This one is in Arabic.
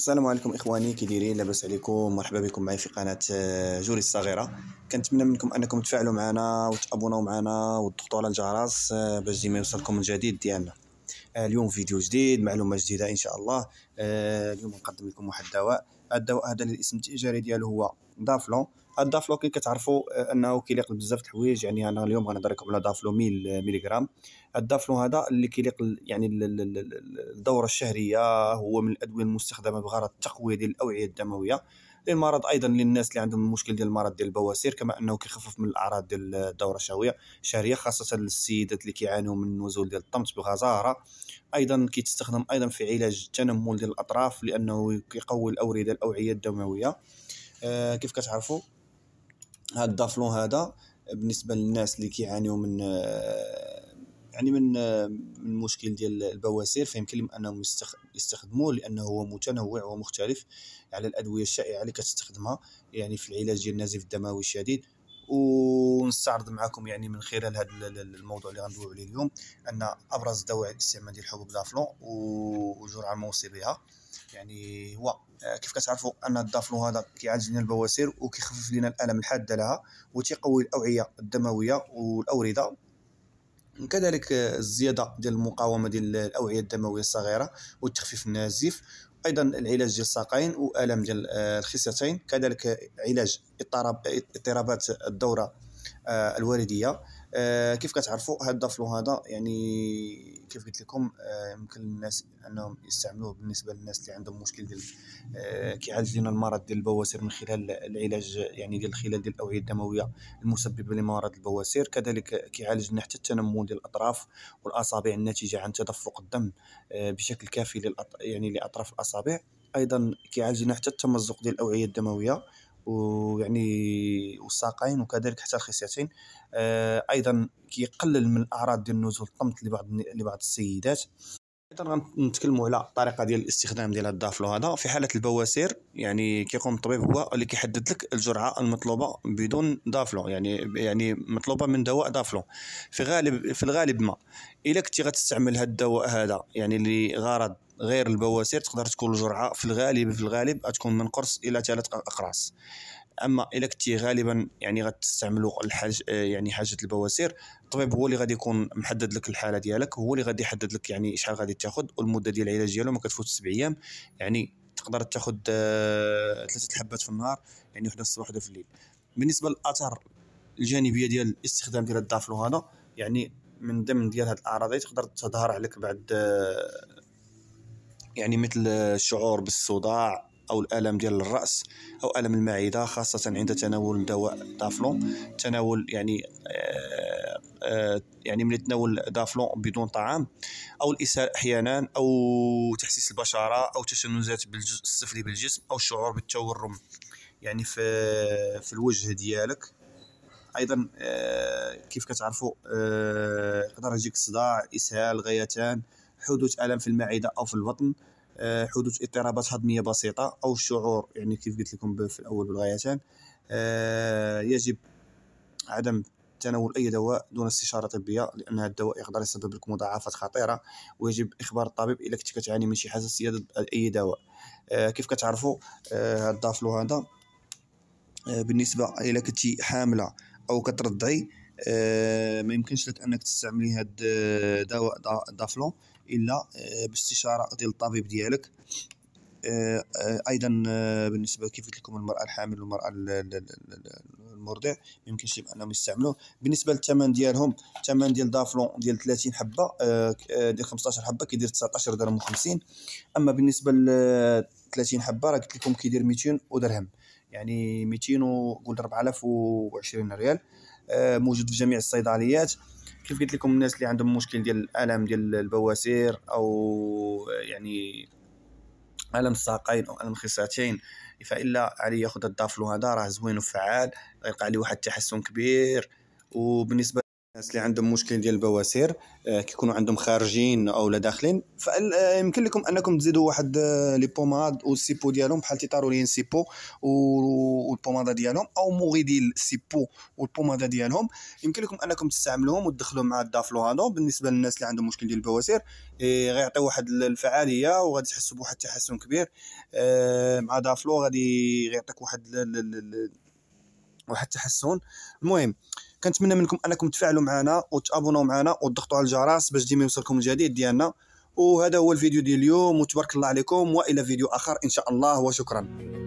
السلام عليكم اخواني كي دايرين لاباس عليكم مرحبا بكم معي في قناه آه، جوري الصغيره كنتمنى منكم انكم تفعلوا معنا وتابوناو معنا وتضغطوا على الجرس آه، باش ديما يوصلكم الجديد ديالنا آه، اليوم فيديو جديد معلومه جديده ان شاء الله اليوم نقدم لكم واحد الدواء الدواء هذا الاسم التجاري ديالو هو دافلون الدافلو كي كتعرفوا آه، انه كيليق بزاف د الحوايج يعني انا اليوم غنهضر لكم على دافلو 100 آه، ملغرام الدافلو هذا اللي كيليق يعني الدوره الشهريه هو من الادويه المستخدمه بغرض تقويه ديال الاوعيه الدمويه للمرض ايضا للناس اللي عندهم المشكل ديال المرض ديال البواسير كما انه كيخفف من الاعراض ديال الدوره الشهويه الشهريه خاصه للسيدات اللي كيعانوا من نزول ديال الطمث بغزاره ايضا كيتستخدم ايضا في علاج التنمل ديال الاطراف لانه كيقوي الاورده الاوعيه الدمويه آه كيف كتعرفوا هاد دافلون هذا بالنسبه للناس اللي كيعانيو من آه، يعني من آه، من مشكل ديال البواسير فيمكن لهم انهم يستخدموه لانه هو متنوع ومختلف على الادويه الشائعه اللي كتستخدمها يعني في العلاج ديال النزيف الدموي الشديد ونستعرض معكم يعني من خلال هذا الموضوع اللي غندويو عليه اليوم ان ابرز دواعي الاستعمال ديال حبوب دافلون والجرعه الموصي بها يعني هو آه، كيف كتعرفوا ان الدافلون هذا كيعالج لنا البواسير وكيخفف لنا الالم الحاده لها وتقوي الاوعيه الدمويه والاورده كذلك آه، الزياده ديال المقاومه ديال الاوعيه الدمويه الصغيره والتخفيف النزيف ايضا العلاج ديال الساقين والام ديال آه، الخصيتين كذلك علاج اضطراب اضطرابات الدوره آه، الوالديه آه، كيف كتعرفوا هذا الدافلو هذا يعني كيف قلت لكم آه، يمكن للناس انهم يستعملوه بالنسبه للناس اللي عندهم مشكل ديال آه، كيعالج لنا المرض ديال البواسير من خلال العلاج يعني ديال خلال ديال الاوعيه الدمويه المسببه لمرض البواسير كذلك كيعالج لنا حتى التنمل ديال الاطراف والاصابع الناتجه عن تدفق الدم بشكل كافي للأط... يعني لاطراف الاصابع ايضا كيعالج لنا حتى التمزق ديال الاوعيه الدمويه ويعني والساقين وكذلك حتى الخصيتين آه، ايضا كيقلل من الاعراض ديال نزول الطمث لبعض لبعض السيدات غنتكلموا على الطريقه ديال الاستخدام ديال هاد الدافلو هذا في حاله البواسير يعني كيقوم الطبيب هو اللي كيحدد لك الجرعه المطلوبه بدون دافلو يعني يعني مطلوبه من دواء دافلو في غالب في الغالب ما الا كنتي غتستعمل هاد الدواء هذا يعني لغرض غير البواسير تقدر تكون الجرعه في الغالب في الغالب تكون من قرص الى ثلاث اقراص اما الا كنتي غالبا يعني غتستعملوا الحاج يعني حاجه البواسير الطبيب هو اللي غادي يكون محدد لك الحاله ديالك هو اللي غادي يحدد لك يعني شحال غادي تاخذ والمده ديال العلاج ديالو ما كتفوت سبع ايام يعني تقدر تاخذ آه، ثلاثه الحبات في النهار يعني وحده الصباح وحده في الليل بالنسبه للاثار الجانبيه ديال الاستخدام ديال الدافلو هذا يعني من ضمن ديال هاد الاعراض تقدر تظهر عليك بعد آه، يعني مثل الشعور بالصداع او الالم ديال الراس او الم المعده خاصه عند تناول دواء دافلون تناول يعني آآ آه، آآ آه، يعني من تناول دافلون بدون طعام او الاسهال احيانا او تحسيس البشره او تشنجات بالجزء السفلي بالجسم او الشعور بالتورم يعني في في الوجه ديالك ايضا آه، كيف كتعرفوا يقدر يجيك صداع اسهال غيتان حدوث الم في المعده او في البطن حدوث اضطرابات هضميه بسيطه او الشعور يعني كيف قلت لكم في الاول بالغايتان آه، يجب عدم تناول اي دواء دون استشاره طبيه لان هذا الدواء يقدر يسبب لكم مضاعفات خطيره ويجب اخبار الطبيب الا كنت كتعاني من شي حساسيه ضد اي دواء آه، كيف كتعرفوا آه، هذا الضافلو هذا بالنسبه الى كنتي حامله او كترضعي ما يمكنش لك انك تستعملي هذا الدواء دافلو الا آه، باستشاره ديال الطبيب ديالك آه، آه، ايضا بالنسبه كيف قلت لكم المراه الحامل والمراه المرضع ما يمكنش انهم يستعملوه بالنسبه للثمن ديالهم الثمن ديال دافلون ديال 30 حبه ديال 15 حبه كيدير 19 درهم و50 اما بالنسبه ل 30 حبه راه قلت لكم كيدير 200 درهم يعني 200 و 4020 ريال موجود في جميع الصيدليات كيف قلت لكم الناس اللي عندهم مشكل ديال الالم ديال البواسير او يعني الم الساقين او الم الخصاتين فالا علي ياخذ الدافلو هذا راه زوين وفعال غيلقى عليه واحد التحسن كبير وبالنسبه الناس اللي عندهم مشكل ديال البواسير آه، كيكونوا عندهم خارجين او لا داخلين فيمكن آه، لكم انكم تزيدوا واحد آه، لي بوماد سيبو ديالهم بحال تيطارولين سيبو والبوماده ديالهم او موغيديل سيبو والبوماده ديالهم يمكن لكم انكم تستعملوهم وتدخلوهم مع الدافلو هادو بالنسبه للناس اللي عندهم مشكل ديال البواسير غيعطيو واحد الفعاليه وغادي تحسوا بواحد التحسن كبير مع دافلو غادي يعطيك واحد واحد التحسن المهم كنتمنى منكم انكم تفعلوا معنا وتابوناو معنا وتضغطوا على الجرس باش ديما يوصلكم الجديد ديالنا وهذا هو الفيديو ديال اليوم وتبارك الله عليكم والى فيديو اخر ان شاء الله وشكرا